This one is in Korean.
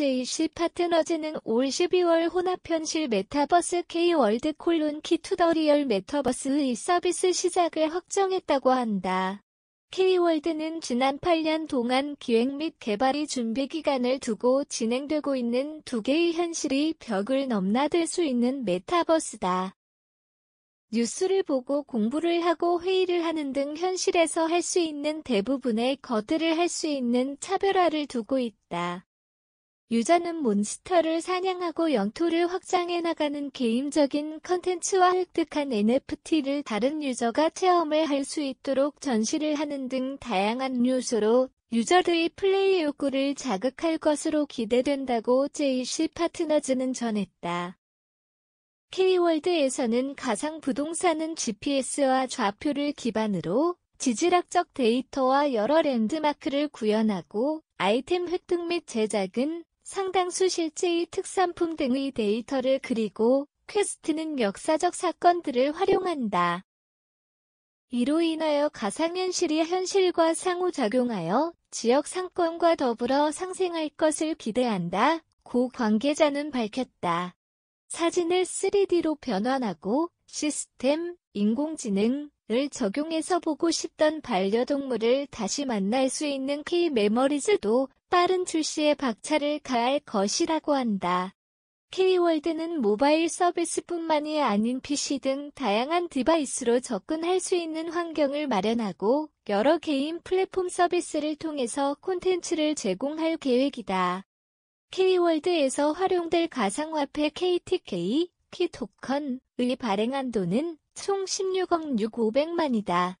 HAC 파트너즈는 올 12월 혼합현실 메타버스 K월드 콜론 키 투더리얼 메타버스의 서비스 시작을 확정했다고 한다. K월드는 지난 8년 동안 기획 및 개발이 준비 기간을 두고 진행되고 있는 두 개의 현실이 벽을 넘나들 수 있는 메타버스다. 뉴스를 보고 공부를 하고 회의를 하는 등 현실에서 할 수 있는 대부분의 것들을 할 수 있는 차별화를 두고 있다. 유저는 몬스터를 사냥하고 영토를 확장해 나가는 게임적인 컨텐츠와 획득한 NFT를 다른 유저가 체험을 할 수 있도록 전시를 하는 등 다양한 요소로 유저들의 플레이 욕구를 자극할 것으로 기대된다고 JC 파트너즈는 전했다. K월드에서는 가상 부동산은 GPS와 좌표를 기반으로 지질학적 데이터와 여러 랜드마크를 구현하고 아이템 획득 및 제작은 상당수 실제의 특산품 등의 데이터를 그리고 퀘스트는 역사적 사건들을 활용한다. 이로 인하여 가상현실이 현실과 상호작용하여 지역 상권과 더불어 상생할 것을 기대한다. 고 관계자는 밝혔다. 사진을 3D로 변환하고 시스템, 인공지능, 을 적용해서 보고 싶던 반려동물을 다시 만날 수 있는 K-메머리즈도 빠른 출시에 박차를 가할 것이라고 한다. K월드는 모바일 서비스뿐만이 아닌 PC 등 다양한 디바이스로 접근할 수 있는 환경을 마련하고 여러 개인 플랫폼 서비스를 통해서 콘텐츠를 제공할 계획이다. K월드에서 활용될 가상화폐 KTK, 피토컨의 발행한 돈은 총 16억 6,500만이다.